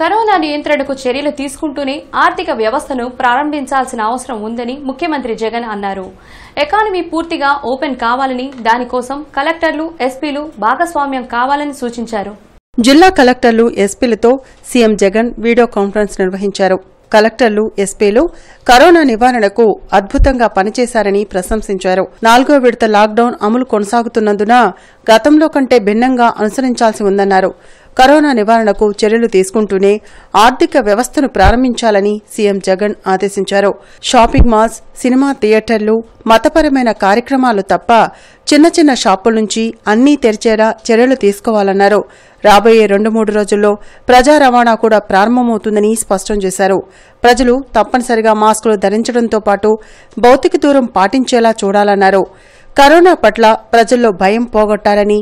corona నియంత్రణకు చర్యలు తీసుకుంటూనే ఆర్థిక వ్యవస్థను ప్రారంభించాల్సిన అవసరం ఉందని ముఖ్యమంత్రి జగన్ అన్నారు ఎకానమీ పూర్తిగా ఓపెన్ కావాలని దానికోసం కలెక్టర్లు ఎస్పీలు భాగస్వామ్యం కావాలని సూచించారు జిల్లా కలెక్టర్లు ఎస్పీలతో సీఎం జగన్ వీడియో కాన్ఫరెన్స్ నిర్వహించారు కలెక్టర్లు ఎస్పీలు కరోనా నివారణకు అద్భుతంగా పనిచేశారని ప్రశంసించారు నాలుగో విడత లాక్డౌన్ అమలు కొనసాగుతున్నందున గతంలో కంటే భిన్నంగా అనుసరించాల్సి ఉందన్నారు కరోనా నివారణకు చర్యలు తీసుకుంటూనే ఆర్థిక వ్యవస్థను ప్రారంభించాలని సీఎం జగన్ ఆదేశించారు షాపింగ్ మాల్స్ సినిమా థియేటర్లు మతపరమైన కార్యక్రమాలు తప్ప చిన్న చిన్న షాపుల నుంచి అన్నీ తెరిచేలా చర్యలు తీసుకోవాలన్నారు రాబోయే రెండు మూడు రోజుల్లో ప్రజా రవాణా కూడా ప్రారంభమవుతుందని స్పష్టం చేశారు ప్రజలు తప్పనిసరిగా మాస్కులు ధరించడంతో పాటు భౌతిక దూరం పాటించేలా చూడాలన్నారు కరోనా పట్ల ప్రజల్లో భయం పోగొట్టాలని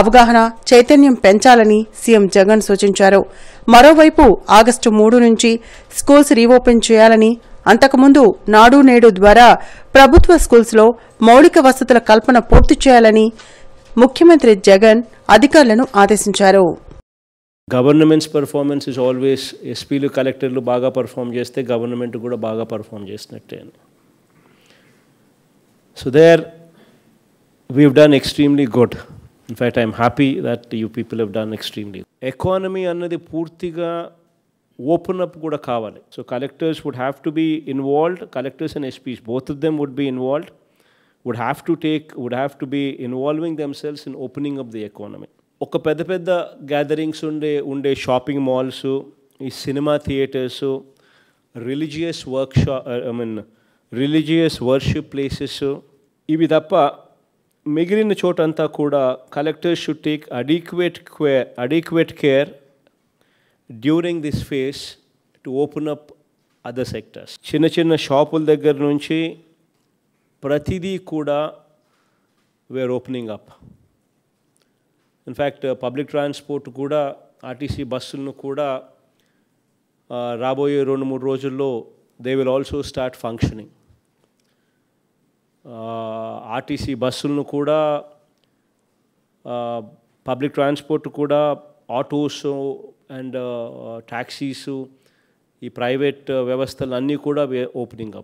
అవగాహన చైతన్యం పెంచాలని సీఎం జగన్ సూచించారు మరోవైపు ఆగస్టు మూడు నుంచి స్కూల్స్ రీఓపెన్ చేయాలని అంతకుముందు నాడు నేడు ద్వారా ప్రభుత్వ స్కూల్స్లో మౌలిక వసతుల కల్పన పూర్తి చేయాలని ముఖ్యమంత్రి జగన్ అధికారులను ఆదేశించారు గవర్నమెంట్స్ పెర్ఫార్మెన్స్ ఇస్ ఆల్వేస్ ఎస్పీలు కలెక్టర్లు బాగా పర్ఫామ్ చేస్తే గవర్నమెంట్ కూడా బాగా పర్ఫామ్ చేసినట్టే so are we done extremely good in fact I'm happy that you people have done extremely economy అన్నది పూర్తిగా ఓపెన్ అప్ కూడా కావాలి so collectors would have to be involved collectors and SPs both of them would be involved would have to take would have to be involving them cells in opening up the economy ఒక పెద్ద పెద్ద gatherings ఉండే ఉండే shopping malls ఈ cinema theatres religious వర్క్షా I mean religious worship places ఇవి తప్ప మిగిలిన చోట అంతా కూడా collectors should take adequate care adequate care during this phase to open up other sectors చిన్న చిన్న షాపుల దగ్గర నుంచి ప్రతిదీ కూడా we're opening up in fact public transport కూడా ఆర్టీసీ బస్సులను కూడా రాబోయే రెండు మూడు రోజుల్లో they will also start functioning RTC బస్సులను కూడా పబ్లిక్ ట్రాన్స్పోర్ట్ కూడా ఆటోస్ అండ్ ట్యాక్సీస్ ఈ ప్రైవేట్ వ్యవస్థలు అన్నీ కూడా ఓపెనింగ్ అప్